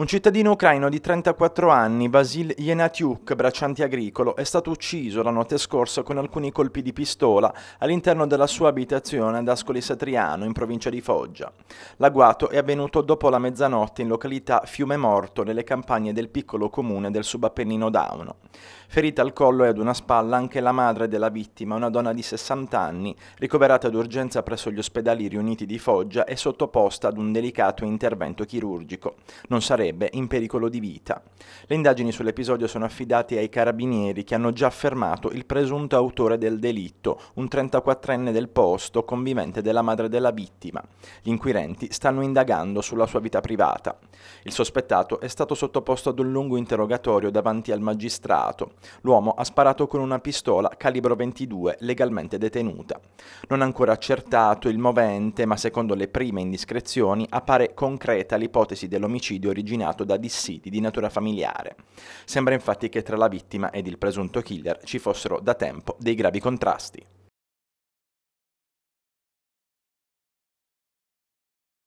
Un cittadino ucraino di 34 anni, Vasil Yenatiuk, bracciante agricolo, è stato ucciso la notte scorsa con alcuni colpi di pistola all'interno della sua abitazione ad Ascoli Satriano, in provincia di Foggia. L'agguato è avvenuto dopo la mezzanotte in località Fiume Morto, nelle campagne del piccolo comune del subappennino Dauno. Ferita al collo e ad una spalla anche la madre della vittima, una donna di 60 anni, ricoverata d'urgenza presso gli ospedali riuniti di Foggia e sottoposta ad un delicato intervento chirurgico. Non sarebbe sarebbe in pericolo di vita. Le indagini sull'episodio sono affidate ai carabinieri che hanno già affermato il presunto autore del delitto, un 34enne del posto, convivente della madre della vittima. Gli inquirenti stanno indagando sulla sua vita privata. Il sospettato è stato sottoposto ad un lungo interrogatorio davanti al magistrato. L'uomo ha sparato con una pistola calibro 22 legalmente detenuta. Non è ancora accertato il movente, ma secondo le prime indiscrezioni appare concreta l'ipotesi dell'omicidio originale originato da dissidi di natura familiare. Sembra infatti che tra la vittima ed il presunto killer ci fossero da tempo dei gravi contrasti.